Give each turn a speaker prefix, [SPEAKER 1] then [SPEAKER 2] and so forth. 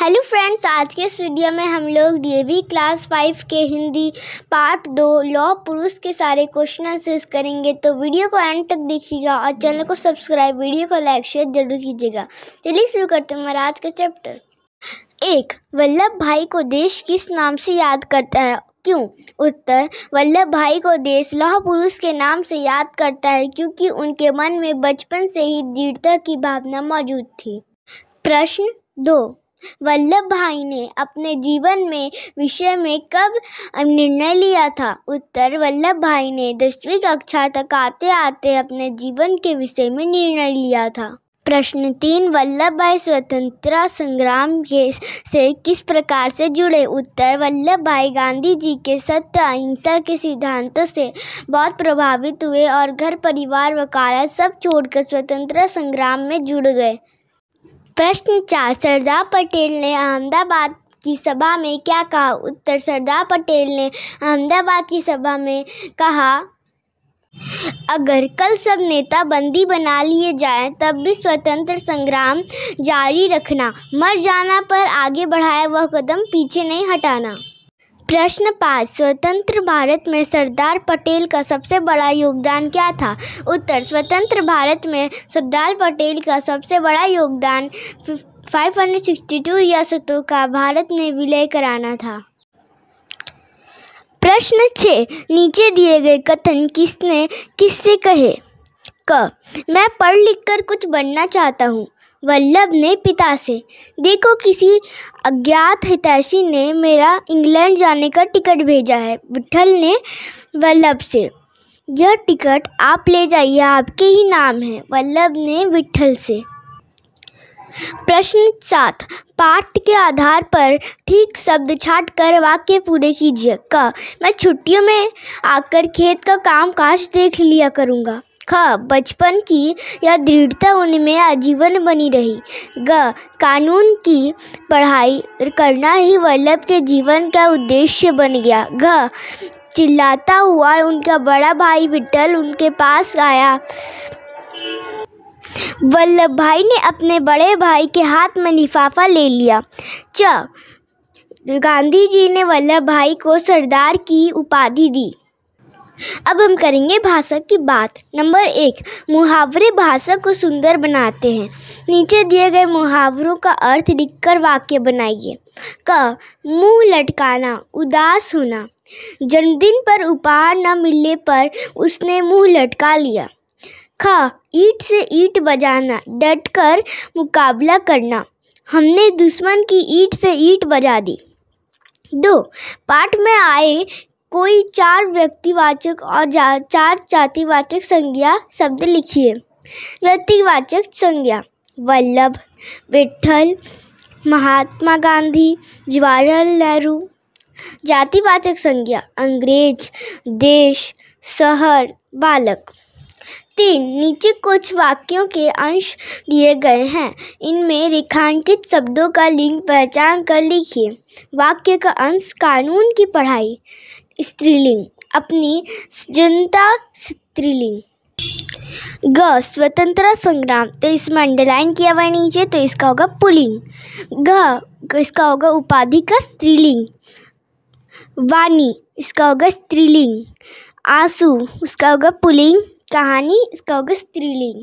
[SPEAKER 1] hello friends आज के studio में हम लोग डीएवी क्लास फाइव के हिंदी पार्ट दो लॉ पुरुष के सारे क्वेश्चन आंसर्स करेंगे तो वीडियो को एंड तक देखिएगा और चैनल को सब्सक्राइब वीडियो को लाइक शेयर जरूर कीजिएगा चलिए शुरू करते हैं हमारा आज का चैप्टर एक वल्लभ भाई को देश किस नाम से याद करता है क्यों उत्तर वल्लभ भाई को देश लौह पुरुष के नाम से याद करता है क्योंकि उनके मन में बचपन से ही दृढ़ता की भावना मौजूद थी प्रश्न दो वल्लभ भाई ने अपने जीवन में विषय में कब निर्णय लिया था उत्तर वल्लभ भाई ने दसवीं कक्षा तक आते आते अपने जीवन के विषय में निर्णय लिया था प्रश्न तीन वल्लभ भाई स्वतंत्रता संग्राम के से किस प्रकार से जुड़े उत्तर वल्लभ भाई गांधी जी के सत्य अहिंसा के सिद्धांतों से बहुत प्रभावित हुए और घर परिवार वकालत सब छोड़कर स्वतंत्रता संग्राम में जुड़ गए प्रश्न चार सरदार पटेल ने अहमदाबाद की सभा में क्या कहा उत्तर सरदार पटेल ने अहमदाबाद की सभा में कहा अगर कल सब नेता बंदी बना लिए जाए तब भी स्वतंत्र संग्राम जारी रखना मर जाना पर आगे बढ़ाया वह कदम पीछे नहीं हटाना प्रश्न पाँच स्वतंत्र भारत में सरदार पटेल का सबसे बड़ा योगदान क्या था उत्तर स्वतंत्र भारत में सरदार पटेल का सबसे बड़ा योगदान 562 रियासतों का भारत ने विलय कराना था प्रश्न छः नीचे दिए गए कथन किसने किससे कहे क मैं पढ़ लिख कर कुछ बनना चाहता हूँ वल्लभ ने पिता से देखो किसी अज्ञात हितैषी ने मेरा इंग्लैंड जाने का टिकट भेजा है विठल ने वल्लभ से यह टिकट आप ले जाइए आपके ही नाम है वल्लभ ने विठल से प्रश्न सात पाठ के आधार पर ठीक शब्द छाट कर वाक्य पूरे कीजिए क मैं छुट्टियों में आकर खेत का काम काज देख लिया करूँगा ख बचपन की यह दृढ़ता उनमें आजीवन बनी रही ग कानून की पढ़ाई करना ही वल्लभ के जीवन का उद्देश्य बन गया ग चिल्लाता हुआ उनका बड़ा भाई विट्ठल उनके पास आया वल्लभ भाई ने अपने बड़े भाई के हाथ में लिफाफा ले लिया च गांधी जी ने वल्लभ भाई को सरदार की उपाधि दी अब हम करेंगे भाषा की बात नंबर एक मुहावरे भाषा को सुंदर बनाते हैं नीचे दिए गए मुहावरों का अर्थ लिखकर वाक्य बनाइए क मुंह लटकाना उदास होना जन्मदिन पर उपहार न मिलने पर उसने मुंह लटका लिया खा ईट से ईट बजाना डट कर मुकाबला करना हमने दुश्मन की ईट से ईट बजा दी दो पाठ में आए कोई चार व्यक्तिवाचक और चार जातिवाचक संज्ञा शब्द लिखिए व्यक्तिवाचक संज्ञा वल्लभ विठल महात्मा गांधी जवाहरलाल नेहरू जातिवाचक संज्ञा अंग्रेज देश शहर बालक तीन नीचे कुछ वाक्यों के अंश दिए गए हैं इनमें रेखांकित शब्दों का लिंग पहचान कर लिखिए वाक्य का अंश कानून की पढ़ाई स्त्रीलिंग अपनी जनता स्त्रीलिंग ग स्वतंत्रता संग्राम तो इसमें अंडरलाइन किया हुआ नीचे तो इसका होगा पुलिंग ग इसका होगा उपाधि का स्त्रीलिंग वाणी इसका होगा स्त्रीलिंग आंसू उसका होगा पुलिंग कहानी स्कर्गस स्त्रीलिंग